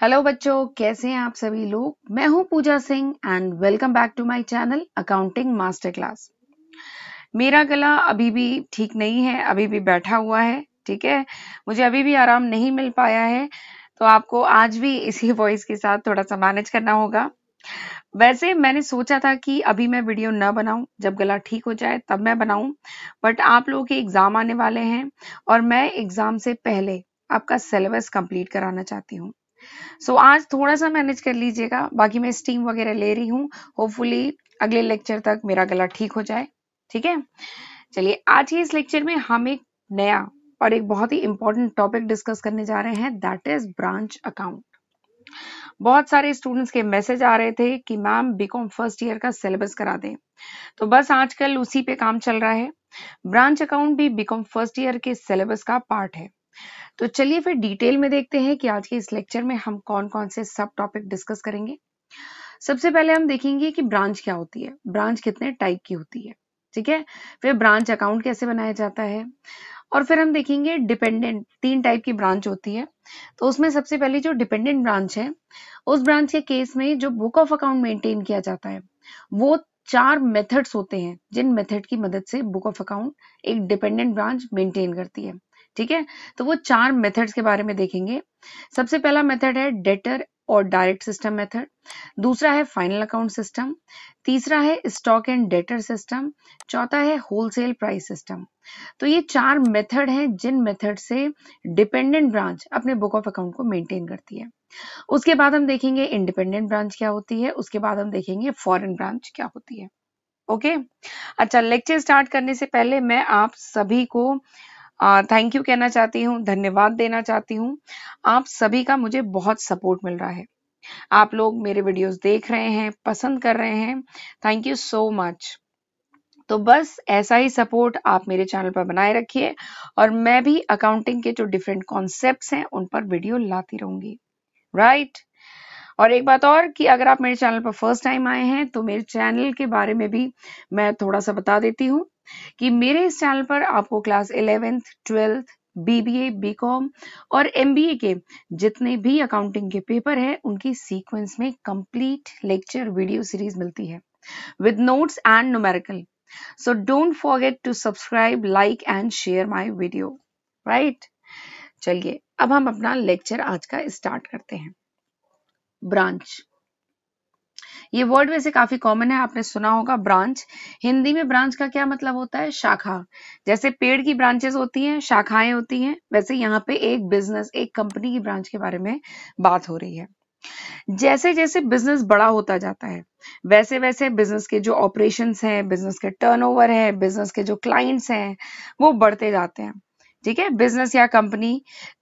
Hello बच्चों कैसे हैं आप सभी लोग मैं हूं Pooja Singh and welcome back to my channel accounting master class मेरा गला अभी भी ठीक नहीं है अभी भी बैठा हुआ है ठीक है मुझे अभी भी आराम नहीं मिल पाया है तो आपको आज भी इसी वॉइस के साथ थोड़ा सा मैनेज करना होगा वैसे मैंने सोचा था कि अभी मैं वीडियो न बनाऊं जब गला ठीक हो जाए तब मैं बनाऊं बट आप लोगों के एग्ज़ाम आने वाले हैं और मैं एग्ज़ाम से पहले आपका सिलेबस कंप्लीट कराना चाहती हूँ सो so, आज थोड़ा सा मैनेज कर लीजिएगा बाकी मैं स्टीम वगैरह ले रही हूँ होपफुली अगले लेक्चर तक मेरा गला ठीक हो जाए ठीक है चलिए आज के इस लेक्चर में हम एक नया और एक बहुत ही इंपॉर्टेंट टॉपिक डिस्कस करने जा रहे हैं दैट इज ब्रांच अकाउंट बहुत सारे स्टूडेंट्स के मैसेज आ रहे थे कि मैम बीकॉम फर्स्ट ईयर का सिलेबस करा दें तो बस आजकल उसी पे काम चल रहा है ब्रांच अकाउंट भी बीकॉम फर्स्ट ईयर के सिलेबस का पार्ट है तो चलिए फिर डिटेल में देखते हैं कि आज के इस लेक्चर में हम कौन कौन से सब टॉपिक डिस्कस करेंगे सबसे पहले हम देखेंगे कि ब्रांच क्या होती है ब्रांच कितने टाइप की होती है ठीक है फिर ब्रांच अकाउंट कैसे बनाया जाता है और फिर हम देखेंगे डिपेंडेंट तीन टाइप की ब्रांच होती है तो उसमें सबसे पहले जो डिपेंडेंट ब्रांच है उस ब्रांच के केस में जो बुक ऑफ अकाउंट मेंटेन किया जाता है वो चार मेथड्स होते हैं जिन मेथड की मदद से बुक ऑफ अकाउंट एक डिपेंडेंट ब्रांच मेंटेन करती है ठीक है तो वो चार मेथड्स के बारे में देखेंगे सबसे पहला मेथड है डेटर और डायरेक्ट सिस्टम मेथड दूसरा है फाइनल अकाउंट सिस्टम तीसरा है स्टॉक एंड डेटर सिस्टम चौथा है होलसेल प्राइस सिस्टम तो ये चार मेथड हैं जिन मेथड से डिपेंडेंट ब्रांच अपने बुक ऑफ अकाउंट को मेंटेन करती है उसके बाद हम देखेंगे इंडिपेंडेंट ब्रांच क्या होती है उसके बाद हम देखेंगे फॉरेन ब्रांच क्या होती है ओके okay? अच्छा लेक्चर स्टार्ट करने से पहले मैं आप सभी को थैंक यू कहना चाहती हूँ धन्यवाद देना चाहती हूँ आप सभी का मुझे बहुत सपोर्ट मिल रहा है आप लोग मेरे वीडियोस देख रहे हैं पसंद कर रहे हैं थैंक यू सो मच तो बस ऐसा ही सपोर्ट आप मेरे चैनल पर बनाए रखिए और मैं भी अकाउंटिंग के जो डिफरेंट कॉन्सेप्ट हैं उन पर वीडियो लाती रहूंगी राइट right? और एक बात और कि अगर आप मेरे चैनल पर फर्स्ट टाइम आए हैं तो मेरे चैनल के बारे में भी मैं थोड़ा सा बता देती हूँ कि मेरे इस चैनल पर आपको class eleventh twelfth BBA BCom और एमबीए के जितने भी अकाउंटिंग के पेपर हैं उनकी सीक्वेंस में कंप्लीट लेक्चर वीडियो सीरीज मिलती है with notes and numerical so don't forget to subscribe like and share my video right चलिए अब हम अपना लेक्चर आज का स्टार्ट करते हैं ब्रांच ये वर्ड वैसे काफी कॉमन है आपने सुना होगा ब्रांच हिंदी में ब्रांच का क्या मतलब होता है शाखा जैसे पेड़ की ब्रांचेस होती हैं शाखाएं होती हैं वैसे यहाँ पे एक बिजनेस एक कंपनी की ब्रांच के बारे में बात हो रही है जैसे जैसे बिजनेस बड़ा होता जाता है वैसे वैसे बिजनेस के जो ऑपरेशंस हैं बिजनेस के टर्नओवर है बिजनेस के जो क्लाइंट्स हैं वो बढ़ते जाते हैं ठीक है बिजनेस या कंपनी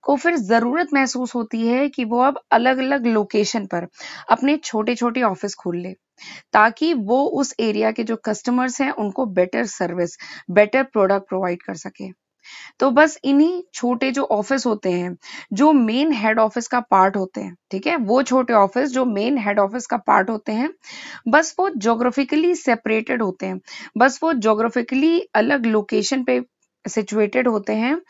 को फिर ज़रूरत महसूस होती है कि वो अब अलग अलग लोकेशन पर अपने छोटे छोटे ऑफिस खोल ले ताकि वो उस एरिया के जो कस्टमर्स हैं उनको better service better product provide कर सके तो बस इन्हीं छोटे जो ऑफिस होते हैं जो मेन हेड ऑफिस का पार्ट होते हैं ठीक है वो छोटे ऑफिस जो मेन हेड ऑफिस का पार्ट होते हैं बस वो ज्योग्राफिकली सेपरेटेड होते हैं बस वो जोग्राफिकली अलग लोकेशन पे सिचुएटेड होते हैं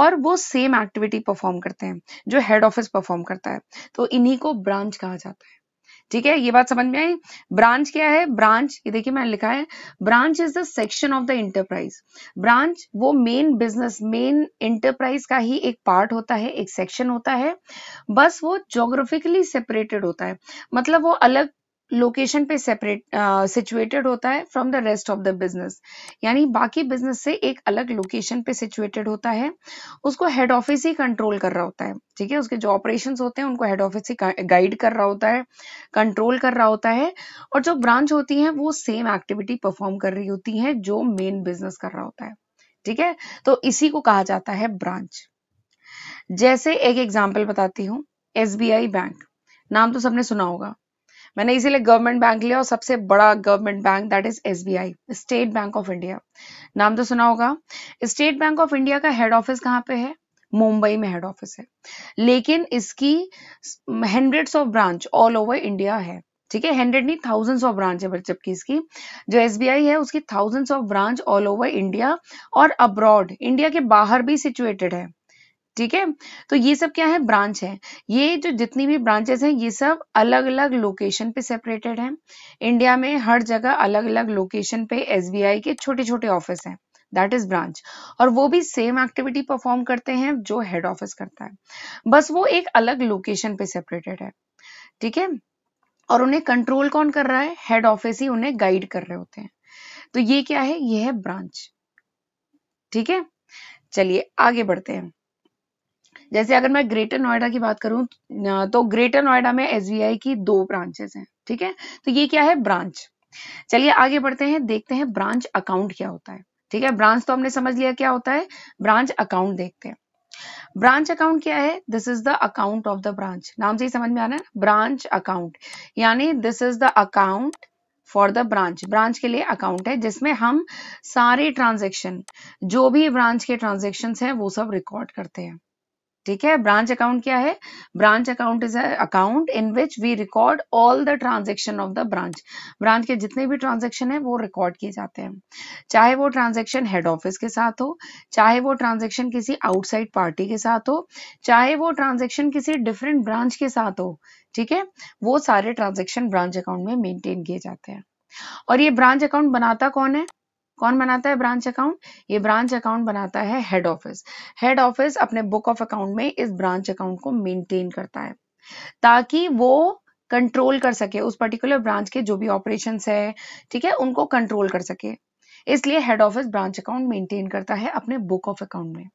और वो सेम एक्टिविटी परफॉर्म करते हैं जो हेड ऑफिस परफॉर्म करता है तो इन्हीं को ब्रांच कहा जाता है ठीक है ये बात समझ में आई ब्रांच क्या है ब्रांच ये देखिए मैंने लिखा है branch is the section of the enterprise branch वो मेन बिजनेस मेन इंटरप्राइज का ही एक पार्ट होता है एक सेक्शन होता है बस वो जोग्राफिकली सेपरेटेड होता है मतलब वो अलग लोकेशन पे सेपरेट सिचुएटेड uh, होता है from the rest of the business यानी बाकी बिजनेस से एक अलग लोकेशन पे सिचुएटेड होता है उसको हेड ऑफिस ही कंट्रोल कर रहा होता है ठीक है उसके जो ऑपरेशंस होते हैं उनको हेड ऑफिस ही गाइड कर रहा होता है कंट्रोल कर रहा होता है और जो ब्रांच होती है वो सेम एक्टिविटी परफॉर्म कर रही होती है जो मेन बिजनेस कर रहा होता है ठीक है तो इसी को कहा जाता है ब्रांच जैसे एक एग्जाम्पल बताती हूँ एस बैंक नाम तो सबने सुना होगा मैंने इसीलिए गवर्नमेंट बैंक लिया और सबसे बड़ा government bank that is S State Bank of India नाम तो सुना होगा स्टेट बैंक ऑफ इंडिया का हेड ऑफिस कहाँ पे है मुंबई में हेड ऑफिस है लेकिन इसकी hundreds of branch all over India है ठीक है हंड्रेड नहीं थाउजेंड्स ऑफ ब्रांच है जबकि इसकी जो एस है उसकी thousands of branch all over India और अब्रॉड इंडिया के बाहर भी सिचुएटेड है ठीक है तो ये सब क्या है ब्रांच है ये जो जितनी भी ब्रांचेस हैं ये सब अलग अलग लोकेशन पे सेपरेटेड हैं इंडिया में हर जगह अलग अलग लोकेशन पे एसबीआई के छोटे छोटे ऑफिस हैं दैट इज ब्रांच और वो भी सेम एक्टिविटी परफॉर्म करते हैं जो हेड ऑफिस करता है बस वो एक अलग लोकेशन पे सेपरेटेड है ठीक है और उन्हें कंट्रोल कौन कर रहा है हेड ऑफिस ही उन्हें गाइड कर रहे होते हैं तो ये क्या है ये है ब्रांच ठीक है चलिए आगे बढ़ते हैं जैसे अगर मैं ग्रेटर नोएडा की बात करूं तो ग्रेटर नोएडा में एस की दो ब्रांचेस हैं ठीक है तो ये क्या है ब्रांच चलिए आगे बढ़ते हैं देखते हैं ब्रांच अकाउंट क्या होता है ठीक है ब्रांच तो हमने समझ लिया क्या होता है ब्रांच अकाउंट देखते हैं ब्रांच अकाउंट क्या है this is the account of the branch नाम से ही समझ में आना है ब्रांच अकाउंट यानी this is the account for the branch branch के लिए अकाउंट है जिसमें हम सारे ट्रांजेक्शन जो भी ब्रांच के ट्रांजेक्शन है वो सब रिकॉर्ड करते हैं ठीक है ब्रांच अकाउंट क्या है branch account is account in which we record all the transaction of the branch branch के जितने भी ट्रांजेक्शन है वो रिकॉर्ड किए जाते हैं चाहे वो ट्रांजेक्शन हेड ऑफिस के साथ हो चाहे वो ट्रांजेक्शन किसी आउटसाइड पार्टी के साथ हो चाहे वो ट्रांजेक्शन किसी डिफरेंट ब्रांच के साथ हो ठीक है वो सारे ट्रांजेक्शन ब्रांच अकाउंट में मेंटेन किए जाते हैं और ये ब्रांच अकाउंट बनाता कौन है कौन बनाता है ब्रांच अकाउंट ये ब्रांच अकाउंट बनाता है हेड ऑफिस हेड ऑफिस अपने बुक ऑफ अकाउंट में इस ब्रांच अकाउंट को मेंटेन करता है ताकि वो कंट्रोल कर सके उस पर्टिकुलर ब्रांच के जो भी ऑपरेशन है ठीक है उनको कंट्रोल कर सके इसलिए head office branch account maintain करता है अपने बुक ऑफ अकाउंट में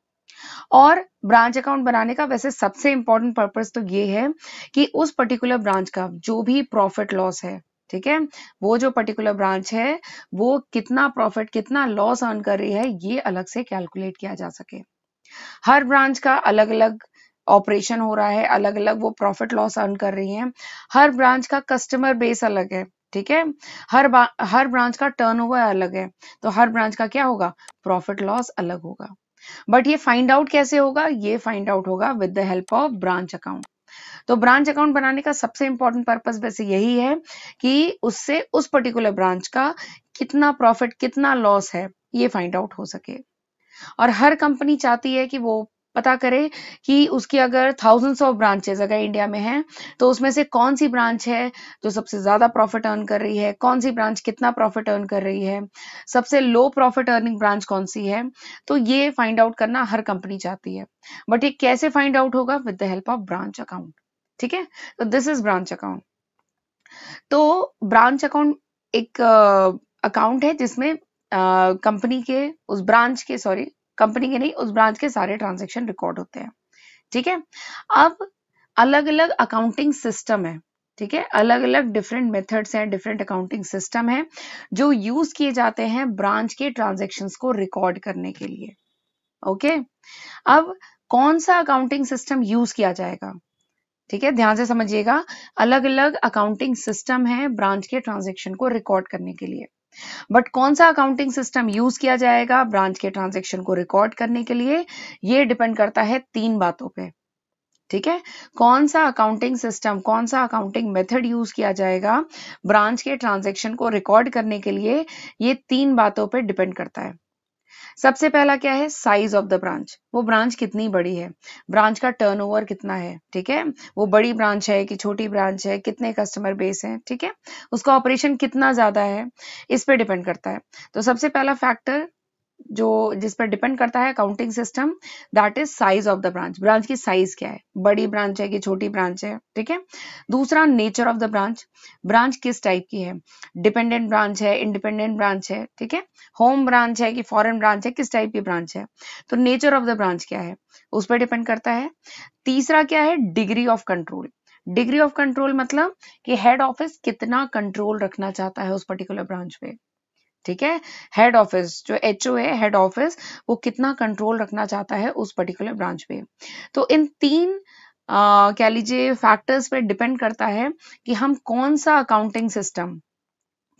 और ब्रांच अकाउंट बनाने का वैसे सबसे इंपॉर्टेंट पर्पस तो ये है कि उस पर्टिकुलर ब्रांच का जो भी प्रॉफिट लॉस है ठीक है वो जो पर्टिकुलर ब्रांच है वो कितना प्रॉफिट कितना लॉस अर्न कर रही है ये अलग से कैलकुलेट किया जा सके हर ब्रांच का अलग अलग ऑपरेशन हो रहा है अलग अलग वो प्रॉफिट लॉस अर्न कर रही है हर ब्रांच का कस्टमर बेस अलग है ठीक है हर हर ब्रांच का टर्नओवर अलग है तो हर ब्रांच का क्या होगा प्रॉफिट लॉस अलग होगा बट ये फाइंड आउट कैसे होगा ये फाइंड आउट होगा with the help of branch account तो ब्रांच अकाउंट बनाने का सबसे इंपॉर्टेंट पर्पज वैसे यही है कि उससे उस पर्टिकुलर ब्रांच का कितना प्रॉफिट कितना लॉस है ये फाइंड आउट हो सके और हर कंपनी चाहती है कि वो पता करें कि उसकी अगर थाउजेंड्स ऑफ ब्रांचेस अगर इंडिया में हैं तो उसमें से कौन सी ब्रांच है जो सबसे ज़्यादा प्रॉफिट अर्न कर रही है कौन सी ब्रांच कितना प्रॉफिट अर्न कर रही है सबसे लो प्रॉफिट अर्निंग ब्रांच कौन सी है तो ये फाइंड आउट करना हर कंपनी चाहती है बट ये कैसे फाइंड आउट होगा with the help of branch account ठीक है तो दिस इज ब्रांच अकाउंट तो ब्रांच अकाउंट एक अकाउंट uh, है जिसमें कंपनी uh, के उस ब्रांच के सॉरी कंपनी के नहीं उस ब्रांच के सारे ट्रांजेक्शन रिकॉर्ड होते हैं ठीक है अब अलग अलग अकाउंटिंग सिस्टम है ठीक है अलग अलग डिफरेंट मेथड्स हैं डिफरेंट अकाउंटिंग सिस्टम है जो यूज किए जाते हैं ब्रांच के ट्रांजेक्शन को रिकॉर्ड करने के लिए ओके अब कौन सा अकाउंटिंग सिस्टम यूज किया जाएगा ठीक है ध्यान से समझिएगा अलग अलग अकाउंटिंग सिस्टम है ब्रांच के ट्रांजेक्शन को रिकॉर्ड करने के लिए बट कौन सा अकाउंटिंग सिस्टम यूज किया जाएगा ब्रांच के ट्रांजेक्शन को रिकॉर्ड करने के लिए ये डिपेंड करता है तीन बातों पे ठीक है कौन सा अकाउंटिंग सिस्टम कौन सा अकाउंटिंग मेथड यूज किया जाएगा ब्रांच के ट्रांजेक्शन को रिकॉर्ड करने के लिए ये तीन बातों पे डिपेंड करता है सबसे पहला क्या है साइज ऑफ द ब्रांच वो ब्रांच कितनी बड़ी है ब्रांच का टर्नओवर कितना है ठीक है वो बड़ी ब्रांच है कि छोटी ब्रांच है कितने कस्टमर बेस है ठीक है उसका ऑपरेशन कितना ज्यादा है इस पर डिपेंड करता है तो सबसे पहला फैक्टर जो जिस पर डिपेंड करता है accounting system that is size of the branch branch की साइज क्या है बड़ी ब्रांच है कि छोटी ब्रांच है ठीक है दूसरा nature of the branch branch किस टाइप की है डिपेंडेंट ब्रांच है इंडिपेंडेंट ब्रांच है ठीक है होम ब्रांच है कि फॉरेन ब्रांच है किस टाइप की ब्रांच है तो नेचर ऑफ द ब्रांच क्या है उस पर डिपेंड करता है तीसरा क्या है degree of control degree of control मतलब कि हेड ऑफिस कितना कंट्रोल रखना चाहता है उस पर्टिकुलर ब्रांच पे ठीक है हेड ऑफिस जो एच ओ हेड ऑफिस वो कितना कंट्रोल रखना चाहता है उस पर्टिकुलर ब्रांच पे तो इन तीन Uh, कह लीजिए फैक्टर्स पे डिपेंड करता है कि हम कौन सा अकाउंटिंग सिस्टम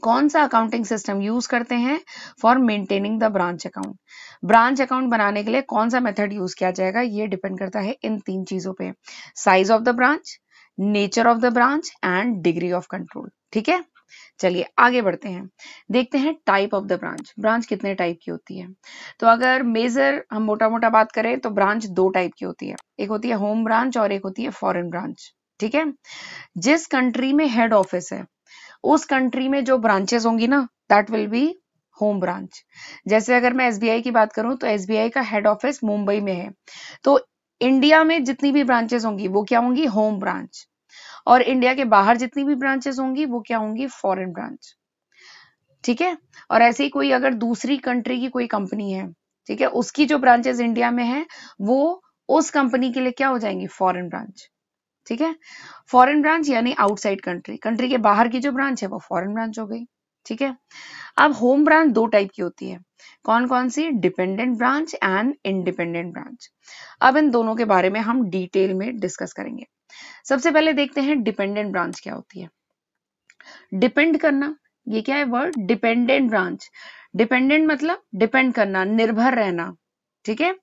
कौन सा अकाउंटिंग सिस्टम यूज करते हैं for maintaining the branch account branch account बनाने के लिए कौन सा मेथड यूज किया जाएगा ये डिपेंड करता है इन तीन चीजों पे size of the branch nature of the branch and degree of control ठीक है चलिए आगे बढ़ते हैं देखते हैं type of the branch branch कितने टाइप की होती है तो अगर मेजर हम मोटा मोटा बात करें तो ब्रांच दो टाइप की होती है एक होती है होम ब्रांच और एक होती है फॉरेन ब्रांच ठीक है जिस कंट्री में हेड ऑफिस है उस कंट्री में जो ब्रांचेस होंगी ना that will be home branch जैसे अगर मैं एसबीआई की बात करूं तो एसबीआई का हेड ऑफिस मुंबई में है तो इंडिया में जितनी भी ब्रांचेस होंगी वो क्या होंगी होम ब्रांच और इंडिया के बाहर जितनी भी ब्रांचेस होंगी वो क्या होंगी फॉरेन ब्रांच ठीक है और ऐसे ही कोई अगर दूसरी कंट्री की कोई कंपनी है ठीक है उसकी जो ब्रांचेस इंडिया में है वो उस कंपनी के लिए क्या हो जाएंगी फॉरेन ब्रांच ठीक है फॉरेन ब्रांच यानी आउटसाइड कंट्री कंट्री के बाहर की जो ब्रांच है वो फॉरेन ब्रांच हो गई ठीक है अब होम ब्रांच दो टाइप की होती है कौन कौन सी dependent branch and independent branch अब इन दोनों के बारे में हम डिटेल में डिस्कस करेंगे सबसे पहले देखते हैं डिपेंडेंट ब्रांच क्या होती है डिपेंड करना ये क्या है वर्ड डिपेंडेंट ब्रांच डिपेंडेंट मतलब डिपेंड करना निर्भर रहना ठीक है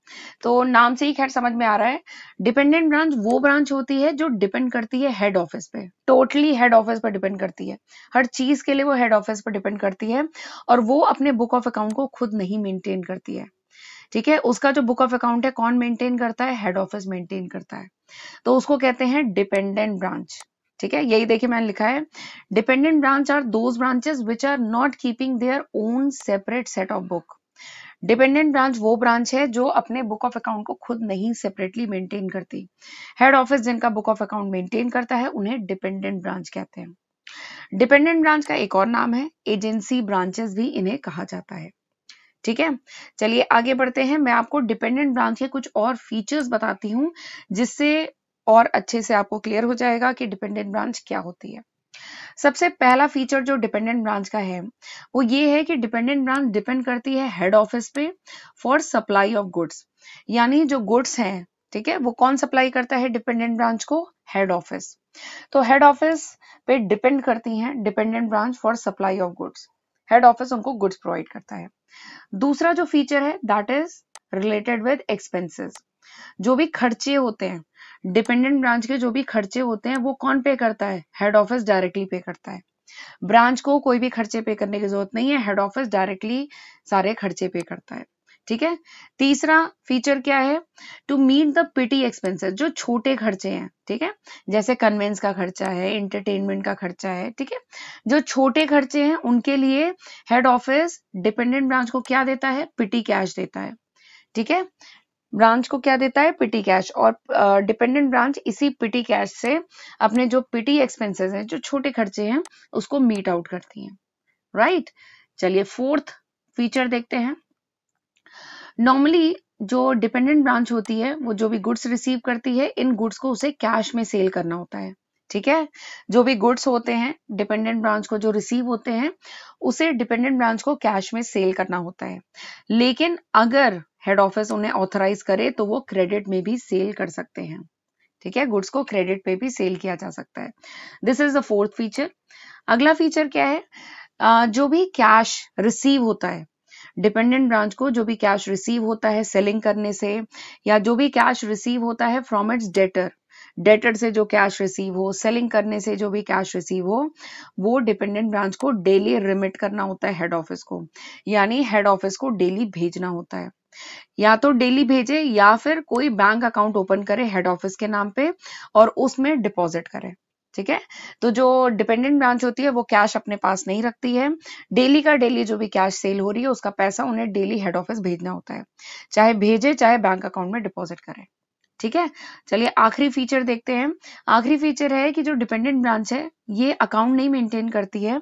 तो नाम से ही खैर समझ में आ रहा है डिपेंडेंट ब्रांच वो ब्रांच होती है जो डिपेंड करती है हेड ऑफिस पे टोटली हेड ऑफिस पर डिपेंड करती है हर चीज के लिए वो हेड ऑफिस पर डिपेंड करती है और वो अपने बुक ऑफ अकाउंट को खुद नहीं मेंटेन करती है ठीक है उसका जो बुक ऑफ अकाउंट है कौन मेंटेन करता है हेड ऑफिस मेंटेन करता है तो उसको कहते हैं डिपेंडेंट ब्रांच ठीक है यही देखिए मैंने लिखा है dependent branch are those branches which are not keeping their own separate set of book dependent branch वो ब्रांच है जो अपने बुक ऑफ अकाउंट को खुद नहीं सेपरेटली मेंटेन करती हेड ऑफिस जिनका बुक ऑफ अकाउंट मेंटेन करता है उन्हें डिपेंडेंट ब्रांच कहते हैं डिपेंडेंट ब्रांच का एक और नाम है एजेंसी ब्रांचेस भी इन्हें कहा जाता है ठीक है चलिए आगे बढ़ते हैं मैं आपको डिपेंडेंट ब्रांच के कुछ और फीचर्स बताती हूँ जिससे और अच्छे से आपको क्लियर हो जाएगा कि डिपेंडेंट ब्रांच क्या होती है सबसे पहला फीचर जो डिपेंडेंट ब्रांच का है वो ये है कि डिपेंडेंट ब्रांच डिपेंड करती है हेड ऑफिस पे फॉर सप्लाई ऑफ गुड्स यानी जो गुड्स हैं ठीक है वो कौन सप्लाई करता है डिपेंडेंट ब्रांच को हेड ऑफिस तो हेड ऑफिस पे डिपेंड करती हैं dependent branch for supply of goods head office उनको गुड्स प्रोवाइड करता है दूसरा जो फीचर है that is related with expenses जो भी खर्चे होते हैं डिपेंडेंट ब्रांच के जो भी खर्चे होते हैं वो कौन पे करता है हेड ऑफिस डायरेक्टली पे करता है ब्रांच को कोई भी खर्चे पे करने की जरूरत नहीं है हेड ऑफिस डायरेक्टली सारे खर्चे पे करता है ठीक है तीसरा फीचर क्या है to meet the petty expenses जो छोटे खर्चे हैं ठीक है जैसे कन्वेंस का खर्चा है एंटरटेनमेंट का खर्चा है ठीक है जो छोटे खर्चे हैं उनके लिए हेड ऑफिस डिपेंडेंट ब्रांच को क्या देता है पिटी कैश देता है ठीक है ब्रांच को क्या देता है पीटी कैश और डिपेंडेंट ब्रांच इसी पीटी कैश से अपने जो पीटी एक्सपेंसेस हैं जो छोटे खर्चे हैं उसको मीट आउट करती हैं राइट चलिए फोर्थ फीचर देखते हैं नॉर्मली जो डिपेंडेंट ब्रांच होती है वो जो भी गुड्स रिसीव करती है इन गुड्स को उसे कैश में सेल करना होता है ठीक है जो भी गुड्स होते हैं डिपेंडेंट ब्रांच को जो रिसीव होते हैं उसे डिपेंडेंट ब्रांच को कैश में सेल करना होता है लेकिन अगर हेड ऑफिस उन्हें ऑथराइज करे तो वो क्रेडिट में भी सेल कर सकते हैं ठीक है गुड्स को क्रेडिट पे भी सेल किया जा सकता है this is the fourth feature अगला फीचर क्या है uh, जो भी कैश रिसीव होता है डिपेंडेंट ब्रांच को जो भी कैश रिसीव होता है सेलिंग करने से या जो भी कैश रिसीव होता है फ्रॉम इट्स डेटर डेटर से जो कैश रिसीव हो सेलिंग करने से जो भी कैश रिसीव हो वो डिपेंडेंट ब्रांच को डेली रिमिट करना होता है हेड ऑफिस को यानी हेड ऑफिस को डेली भेजना होता है या तो डेली भेजे या फिर कोई बैंक अकाउंट ओपन करे हेड ऑफिस के नाम पे और उसमें डिपॉजिट करे ठीक है तो जो डिपेंडेंट ब्रांच होती है वो कैश अपने पास नहीं रखती है डेली का डेली जो भी कैश सेल हो रही है उसका पैसा उन्हें डेली हेड ऑफिस भेजना होता है चाहे भेजे चाहे बैंक अकाउंट में डिपॉजिट करें ठीक है चलिए आखिरी फीचर देखते हैं आखिरी फीचर है कि जो डिपेंडेंट ब्रांच है ये अकाउंट नहीं मेंटेन करती है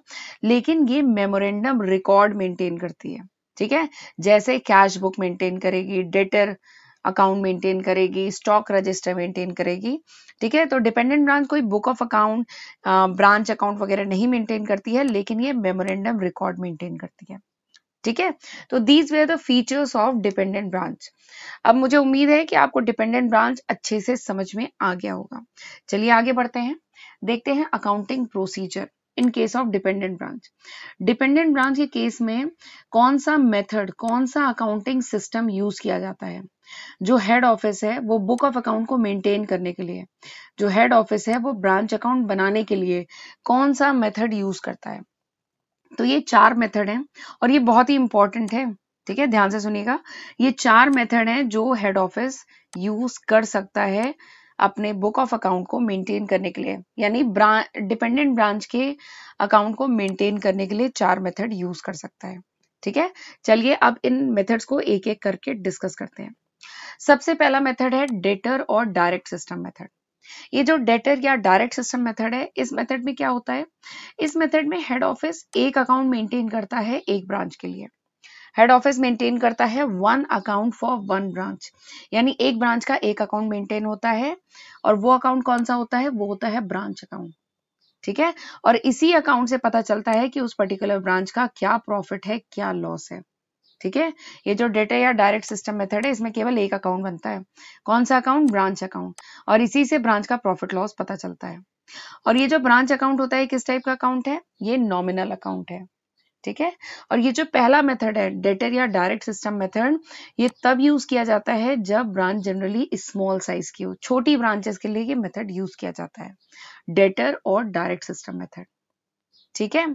लेकिन ये मेमोरेंडम रिकॉर्ड मेंटेन करती है ठीक है जैसे कैश बुक मेंटेन करेगी डेटर अकाउंट मेंटेन करेगी स्टॉक रजिस्टर मेंटेन करेगी ठीक है तो डिपेंडेंट ब्रांच कोई book of account branch account वगैरह नहीं मेंटेन करती है लेकिन ये मेमोरेंडम रिकॉर्ड मेंटेन करती है ठीक है तो these were the features of dependent branch अब मुझे उम्मीद है कि आपको डिपेंडेंट ब्रांच अच्छे से समझ में आ गया होगा चलिए आगे बढ़ते हैं देखते हैं accounting procedure in case of dependent branch dependent branch के केस में कौन सा मेथड कौन सा अकाउंटिंग सिस्टम यूज किया जाता है जो हेड ऑफिस है वो बुक ऑफ अकाउंट को मेंटेन करने के लिए जो हेड ऑफिस है वो ब्रांच अकाउंट बनाने के लिए कौन सा मेथड यूज करता है तो ये चार मेथड हैं और ये बहुत ही इंपॉर्टेंट है ठीक है ध्यान से सुनिएगा ये चार मेथड हैं जो हेड ऑफिस यूज कर सकता है अपने बुक ऑफ अकाउंट को मेंटेन करने के लिए यानी ब्रांच डिपेंडेंट ब्रांच के अकाउंट को मेंटेन करने के लिए चार मेथड यूज कर सकता है ठीक है चलिए अब इन मेथड्स को एक एक करके डिस्कस करते हैं सबसे पहला मेथड है डेटर और डायरेक्ट सिस्टम मेथड ये जो डेटर या डायरेक्ट सिस्टम मेथड है इस मेथड में क्या होता है इस मेथड में हेड ऑफिस एक अकाउंट मेंटेन करता है एक ब्रांच के लिए हेड ऑफिस मेंटेन करता है one account for one branch यानी एक ब्रांच का एक अकाउंट मेंटेन होता है और वो अकाउंट कौन सा होता है वो होता है ब्रांच अकाउंट ठीक है और इसी अकाउंट से पता चलता है कि उस पर्टिकुलर ब्रांच का क्या प्रॉफिट है क्या लॉस है ठीक है ये जो डेटा या डायरेक्ट सिस्टम मेथड है इसमें केवल एक अकाउंट बनता है कौन सा अकाउंट ब्रांच अकाउंट और इसी से ब्रांच का प्रॉफिट लॉस पता चलता है और ये जो ब्रांच अकाउंट होता है किस टाइप का अकाउंट है ये नॉमिनल अकाउंट है ठीक है और ये जो पहला मेथड है डेटर या डायरेक्ट सिस्टम मेथड ये तब यूज किया जाता है जब ब्रांच जनरली स्मॉल साइज की हो छोटी ब्रांचेस के लिए ये मेथड यूज किया जाता है डेटर और डायरेक्ट सिस्टम मेथड ठीक है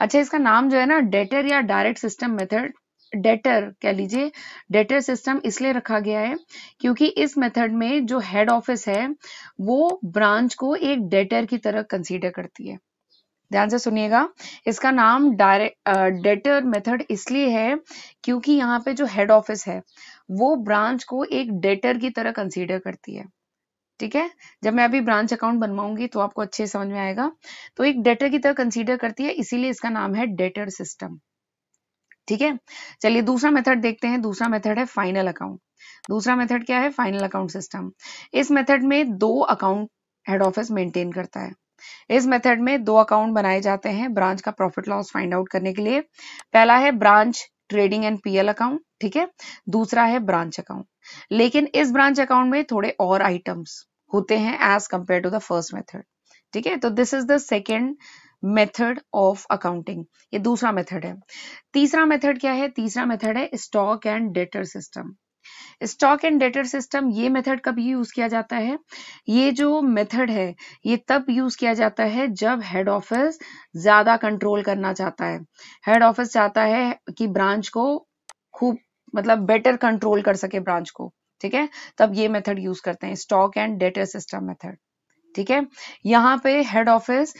अच्छा इसका नाम जो है ना डेटर या डायरेक्ट सिस्टम मेथड डेटर कह लीजिए डेटर सिस्टम इसलिए रखा गया है क्योंकि इस मेथड में जो हेड ऑफिस है वो ब्रांच को एक डेटर की तरह कंसीडर करती है ध्यान से सुनिएगा इसका नाम डायरेक्ट डेटर मेथड इसलिए है क्योंकि यहाँ पे जो हेड ऑफिस है वो ब्रांच को एक डेटर की तरह कंसीडर करती है ठीक है जब मैं अभी ब्रांच अकाउंट बनवाऊंगी तो आपको अच्छे समझ में आएगा तो एक डेटर की तरह कंसीडर करती है इसीलिए इसका नाम है डेटर सिस्टम ठीक है चलिए दूसरा मेथड देखते हैं दूसरा मेथड है फाइनल अकाउंट दूसरा मेथड क्या है फाइनल अकाउंट सिस्टम इस मेथड में दो अकाउंट हेड ऑफिस मेंटेन करता है इस मेथड में दो अकाउंट बनाए जाते हैं ब्रांच का प्रॉफिट लॉस फाइंड आउट करने के लिए पहला है branch trading and PL account ठीक है दूसरा है ब्रांच अकाउंट लेकिन इस ब्रांच अकाउंट में थोड़े और आइटम्स होते हैं as compare to the first method ठीक है तो this is the second method of accounting ये दूसरा मेथड है तीसरा मेथड क्या है तीसरा मेथड है stock and debtor system stock and debtor system ये मेथड कब यूज किया जाता है ये जो मेथड है ये तब यूज किया जाता है जब हेड ऑफिस ज्यादा कंट्रोल करना चाहता है हेड ऑफिस चाहता है कि ब्रांच को खूब मतलब बेटर कंट्रोल कर सके ब्रांच को ठीक है तब ये मेथड यूज करते हैं stock and debtor system method ठीक है यहाँ पे हेड ऑफिस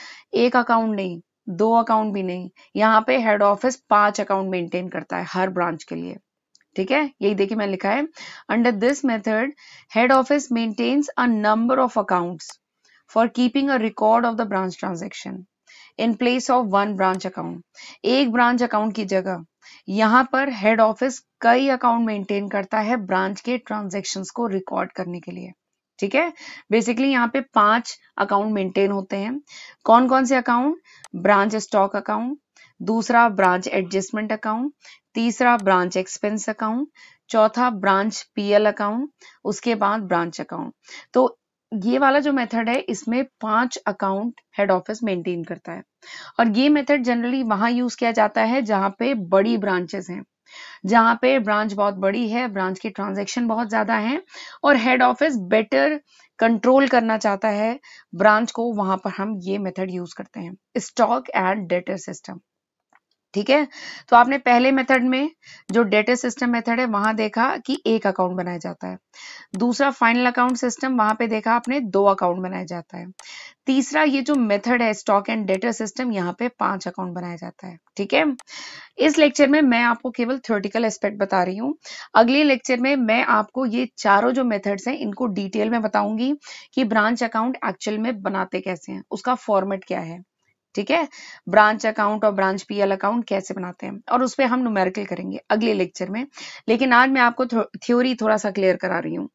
एक अकाउंट नहीं दो अकाउंट भी नहीं यहाँ पे हेड ऑफिस पांच अकाउंट मेंटेन करता है हर ब्रांच के लिए ठीक है यही देखिए मैंने लिखा है under this method head office maintains a number of accounts for keeping a record of the branch transaction in place of one branch account एक ब्रांच अकाउंट की जगह यहाँ पर हेड ऑफिस कई अकाउंट मेंटेन करता है ब्रांच के transaction को रिकॉर्ड करने के लिए ठीक है बेसिकली यहाँ पे पांच अकाउंट मेंटेन होते हैं कौन कौन से अकाउंट ब्रांच स्टॉक अकाउंट दूसरा ब्रांच एडजस्टमेंट अकाउंट तीसरा ब्रांच एक्सपेंस अकाउंट चौथा ब्रांच पीएल अकाउंट उसके बाद ब्रांच अकाउंट तो ये वाला जो मेथड है इसमें पांच अकाउंट हेड ऑफिस मेंटेन करता है और ये मेथड जनरली वहां यूज किया जाता है जहां पे बड़ी ब्रांचेस हैं जहां पे ब्रांच बहुत बड़ी है ब्रांच की ट्रांजैक्शन बहुत ज़्यादा है और हेड ऑफिस बेटर कंट्रोल करना चाहता है ब्रांच को वहां पर हम ये मेथड यूज़ करते हैं स्टॉक एंड डेटर सिस्टम ठीक है तो आपने पहले मेथड में जो डेटा सिस्टम मेथड है वहां देखा कि एक अकाउंट बनाया जाता है दूसरा फाइनल अकाउंट सिस्टम वहां पे देखा आपने दो अकाउंट बनाया जाता है तीसरा ये जो मेथड है स्टॉक एंड डेटा सिस्टम यहाँ पे पांच अकाउंट बनाया जाता है ठीक है इस लेक्चर में मैं आपको केवल थ्योरेटिकल एस्पेक्ट बता रही हूँ अगले लेक्चर में मैं आपको ये चारों जो मेथड्स हैं इनको डिटेल में बताऊंगी कि ब्रांच अकाउंट एक्चुअल में बनाते कैसे हैं उसका फॉर्मेट क्या है ठीक है ब्रांच अकाउंट और ब्रांच पीएल अकाउंट कैसे बनाते हैं और उस पर हम न्यूमेरिकल करेंगे अगले लेक्चर में लेकिन आज मैं आपको थ्योरी थोड़ा सा क्लियर करा रही हूँ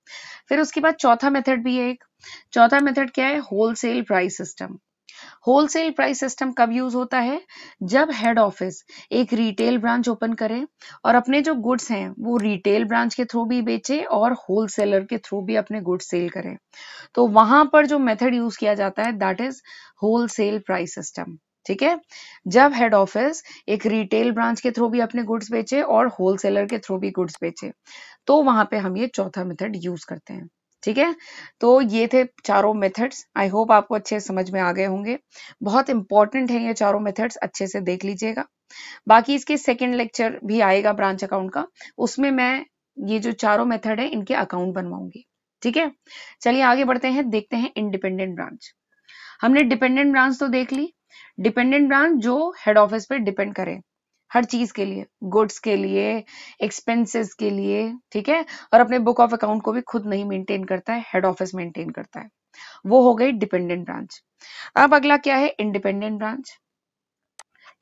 फिर उसके बाद चौथा मेथड भी है एक चौथा मेथड क्या है wholesale price system wholesale price system कब यूज होता है जब हेड ऑफिस एक रिटेल ब्रांच ओपन करे और अपने जो गुड्स हैं वो रिटेल ब्रांच के थ्रू भी बेचे और होलसेलर के थ्रू भी अपने गुड्स सेल करे तो वहां पर जो मेथड यूज किया जाता है that is wholesale price system ठीक है जब हेड ऑफिस एक रिटेल ब्रांच के थ्रू भी अपने गुड्स बेचे और होलसेलर के थ्रू भी गुड्स बेचे तो वहां पे हम ये चौथा मेथड यूज करते हैं ठीक है तो ये थे चारों मेथड्स आई होप आपको अच्छे समझ में आ गए होंगे बहुत इंपॉर्टेंट है ये चारों मेथड्स अच्छे से देख लीजिएगा बाकी इसके सेकेंड लेक्चर भी आएगा ब्रांच अकाउंट का उसमें मैं ये जो चारों मेथड है इनके अकाउंट बनवाऊंगी ठीक है चलिए आगे बढ़ते हैं देखते हैं इंडिपेंडेंट ब्रांच हमने डिपेंडेंट ब्रांच तो देख ली डिपेंडेंट ब्रांच जो हेड ऑफिस पे डिपेंड करे हर चीज के लिए गुड्स के लिए एक्सपेंसेस के लिए ठीक है और अपने बुक ऑफ अकाउंट को भी खुद नहीं मेंटेन करता है हेड ऑफिस मेंटेन करता है वो हो गई डिपेंडेंट ब्रांच अब अगला क्या है इंडिपेंडेंट ब्रांच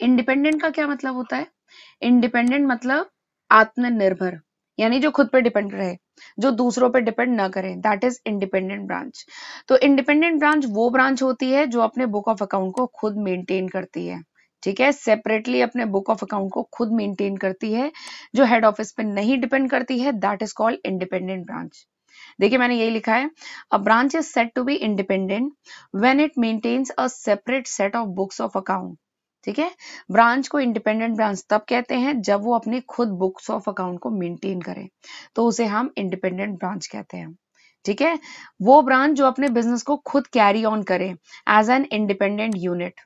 इंडिपेंडेंट का क्या मतलब होता है इंडिपेंडेंट मतलब आत्मनिर्भर यानी जो खुद पे डिपेंड रहे जो दूसरों पे डिपेंड ना करें दैट इज इंडिपेंडेंट ब्रांच तो इंडिपेंडेंट ब्रांच वो ब्रांच होती है जो अपने बुक ऑफ अकाउंट को खुद मेंटेन करती है ठीक है सेपरेटली अपने बुक ऑफ अकाउंट को खुद मेंटेन करती है जो हेड ऑफिस पे नहीं डिपेंड करती है that is called independent branch देखिए मैंने यही लिखा है a branch is set to be independent when it maintains a separate set of books of account ठीक है ब्रांच को इंडिपेंडेंट ब्रांच तब कहते हैं जब वो अपने खुद बुक्स ऑफ अकाउंट को मेंटेन करें तो उसे हम इंडिपेंडेंट ब्रांच कहते हैं ठीक है वो ब्रांच जो अपने बिजनेस को खुद कैरी ऑन करे एज एन इंडिपेंडेंट यूनिट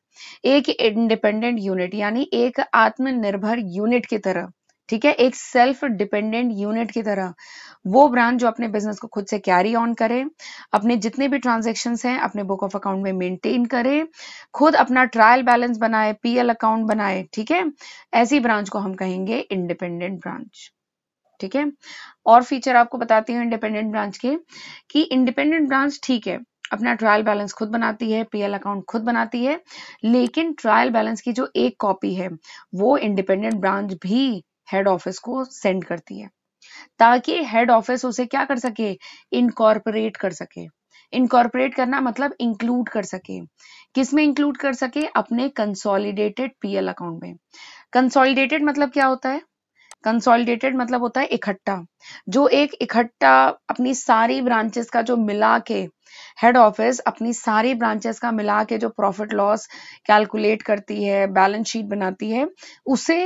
एक इंडिपेंडेंट यूनिट यानी एक आत्मनिर्भर यूनिट की तरह ठीक है एक सेल्फ डिपेंडेंट यूनिट की तरह वो ब्रांच जो अपने बिजनेस को खुद से कैरी ऑन करे अपने जितने भी ट्रांजेक्शन हैं अपने बुक ऑफ अकाउंट में मेंटेन करे खुद अपना ट्रायल बैलेंस बनाए पीएल अकाउंट बनाए ठीक है ऐसी ब्रांच को हम कहेंगे इंडिपेंडेंट ब्रांच ठीक है और फीचर आपको बताती हूँ इंडिपेंडेंट ब्रांच के कि इंडिपेंडेंट ब्रांच ठीक है अपना ट्रायल बैलेंस खुद बनाती है पीएल अकाउंट खुद बनाती है लेकिन ट्रायल बैलेंस की जो एक कॉपी है वो इंडिपेंडेंट ब्रांच भी हेड ऑफिस को सेंड करती है ताकि हेड ऑफिस उसे क्या कर सके इनकॉर्पोरेट कर सके इनकॉर्पोरेट करना मतलब इंक्लूड कर सके किस में इंक्लूड कर सके अपने कंसोलिडेटेड पीएल अकाउंट में कंसोलिडेटेड मतलब क्या होता है कंसोलिडेटेड मतलब होता है इकट्ठा जो एक इकट्ठा अपनी सारी ब्रांचेस का जो मिला के हेड ऑफिस अपनी सारी ब्रांचेस का मिला के जो प्रॉफिट लॉस कैलकुलेट करती है बैलेंस शीट बनाती है उसे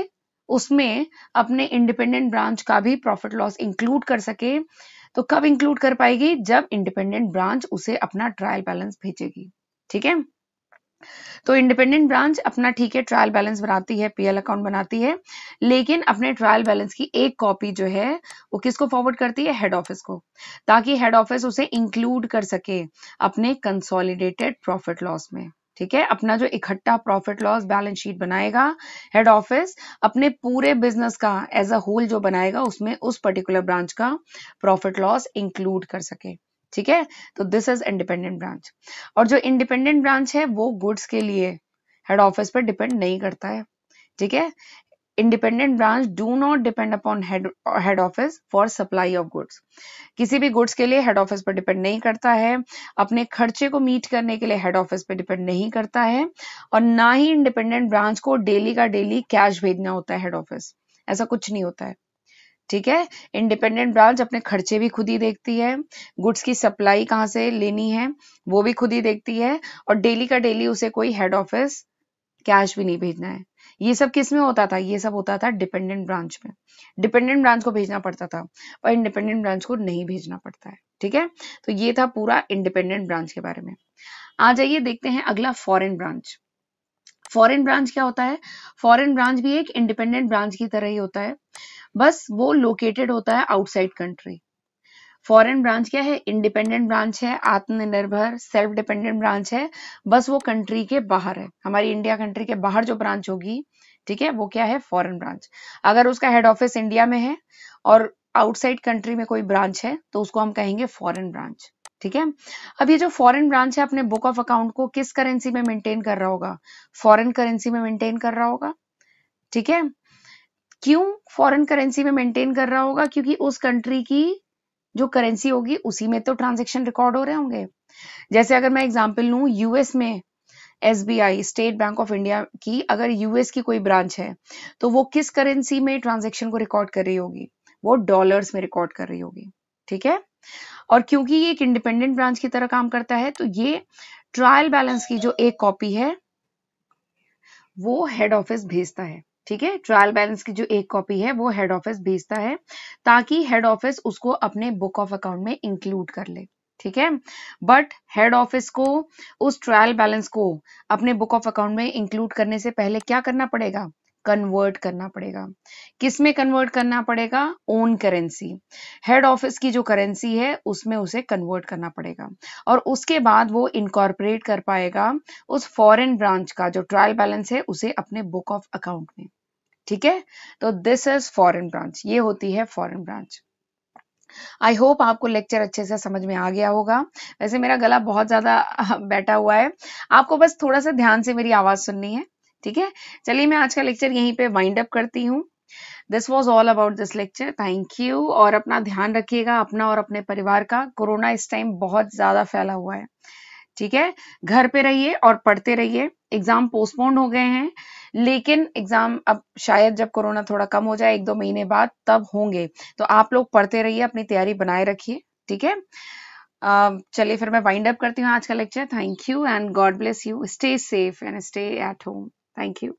उसमें अपने इंडिपेंडेंट ब्रांच का भी प्रॉफिट लॉस इंक्लूड कर सके तो कब इंक्लूड कर पाएगी जब इंडिपेंडेंट ब्रांच उसे अपना ट्रायल बैलेंस भेजेगी ठीक है तो इंडिपेंडेंट ब्रांच अपना ठीक है ट्रायल बैलेंस बनाती है पीएल अकाउंट बनाती है लेकिन अपने ट्रायल बैलेंस की एक कॉपी जो है वो किसको फॉरवर्ड करती है हेड ऑफिस को ताकि हेड ऑफिस उसे इंक्लूड कर सके अपने कंसोलिडेटेड प्रॉफिट लॉस में ठीक है अपना जो इकट्ठा प्रॉफिट लॉस बैलेंस शीट बनाएगा हेड ऑफिस अपने पूरे बिजनेस का एज अ होल जो बनाएगा उसमें उस पर्टिकुलर ब्रांच का प्रॉफिट लॉस इंक्लूड कर सके ठीक है तो दिस इज इंडिपेंडेंट ब्रांच और जो इंडिपेंडेंट ब्रांच है वो गुड्स के लिए हेड ऑफिस पर डिपेंड नहीं करता है ठीक है independent branch do not depend upon head office for supply of goods किसी भी गुड्स के लिए हेड ऑफिस पर डिपेंड नहीं करता है अपने खर्चे को मीट करने के लिए हेड ऑफिस पर डिपेंड नहीं करता है और ना ही इंडिपेंडेंट ब्रांच को डेली का डेली कैश भेजना होता है हेड ऑफिस ऐसा कुछ नहीं होता है ठीक है इंडिपेंडेंट ब्रांच अपने खर्चे भी खुद ही देखती है गुड्स की सप्लाई कहाँ से लेनी है वो भी खुद ही देखती है और डेली का डेली उसे कोई हेड ऑफिस कैश भी नहीं भेजना है ये सब किस में होता था ये सब होता था डिपेंडेंट ब्रांच में डिपेंडेंट ब्रांच को भेजना पड़ता था और इंडिपेंडेंट ब्रांच को नहीं भेजना पड़ता है ठीक है तो ये था पूरा इंडिपेंडेंट ब्रांच के बारे में आ जाइए देखते हैं अगला फॉरेन ब्रांच फॉरेन ब्रांच क्या होता है फॉरेन ब्रांच भी एक इंडिपेंडेंट ब्रांच की तरह ही होता है बस वो लोकेटेड होता है आउटसाइड कंट्री फॉरेन ब्रांच क्या है इंडिपेंडेंट ब्रांच है आत्मनिर्भर सेल्फ डिपेंडेंट ब्रांच है बस वो कंट्री के बाहर है हमारी इंडिया कंट्री के बाहर जो ब्रांच होगी ठीक है वो क्या है फॉरेन ब्रांच अगर उसका हेड ऑफिस इंडिया में है और आउटसाइड कंट्री में कोई ब्रांच है तो उसको हम कहेंगे फॉरेन ब्रांच ठीक है अब ये जो फॉरेन ब्रांच है अपने बुक ऑफ अकाउंट को किस करेंसी में मेंटेन कर रहा होगा फॉरेन करेंसी में मेंटेन कर रहा होगा ठीक है क्यों फॉरेन करेंसी में मेंटेन कर रहा होगा क्योंकि उस कंट्री की जो करेंसी होगी उसी में तो ट्रांजेक्शन रिकॉर्ड हो रहे होंगे जैसे अगर मैं एग्जाम्पल लू यूएस में एस स्टेट बैंक ऑफ इंडिया की अगर यूएस की कोई ब्रांच है तो वो किस करेंसी में ट्रांजेक्शन को रिकॉर्ड कर रही होगी वो डॉलर्स में रिकॉर्ड कर रही होगी ठीक है और क्योंकि ये एक इंडिपेंडेंट ब्रांच की तरह काम करता है तो ये ट्रायल बैलेंस की जो एक कॉपी है वो हेड ऑफिस भेजता है ठीक है ट्रायल बैलेंस की जो एक कॉपी है वो हेड ऑफिस भेजता है ताकि हेड ऑफिस उसको अपने बुक ऑफ अकाउंट में इंक्लूड कर ले ठीक है बट हेड ऑफिस को उस ट्रायल बैलेंस को अपने बुक ऑफ अकाउंट में इंक्लूड करने से पहले क्या करना पड़ेगा कन्वर्ट करना पड़ेगा किस में कन्वर्ट करना पड़ेगा ओन करेंसी हेड ऑफिस की जो करेंसी है उसमें उसे कन्वर्ट करना पड़ेगा और उसके बाद वो इनकॉर्पोरेट कर पाएगा उस फॉरेन ब्रांच का जो ट्रायल बैलेंस है उसे अपने बुक ऑफ अकाउंट में ठीक है तो दिस इज फॉरेन ब्रांच ये होती है फॉरेन ब्रांच आई होप आपको लेक्चर अच्छे से समझ में आ गया होगा वैसे मेरा गला बहुत ज्यादा बैठा हुआ है आपको बस थोड़ा सा ध्यान से मेरी आवाज सुननी है ठीक है चलिए मैं आज का लेक्चर यहीं पे वाइंड अप करती हूँ this was all about this lecture thank you और अपना ध्यान रखिएगा अपना और अपने परिवार का कोरोना इस टाइम बहुत ज्यादा फैला हुआ है ठीक है घर पे रहिए और पढ़ते रहिए एग्जाम पोस्टपोन्ड हो गए हैं लेकिन एग्जाम अब शायद जब कोरोना थोड़ा कम हो जाए एक दो महीने बाद तब होंगे तो आप लोग पढ़ते रहिए अपनी तैयारी बनाए रखिए ठीक है चलिए फिर मैं वाइंड अप करती हूँ आज का lecture thank you and God bless you stay safe and stay at home Thank you.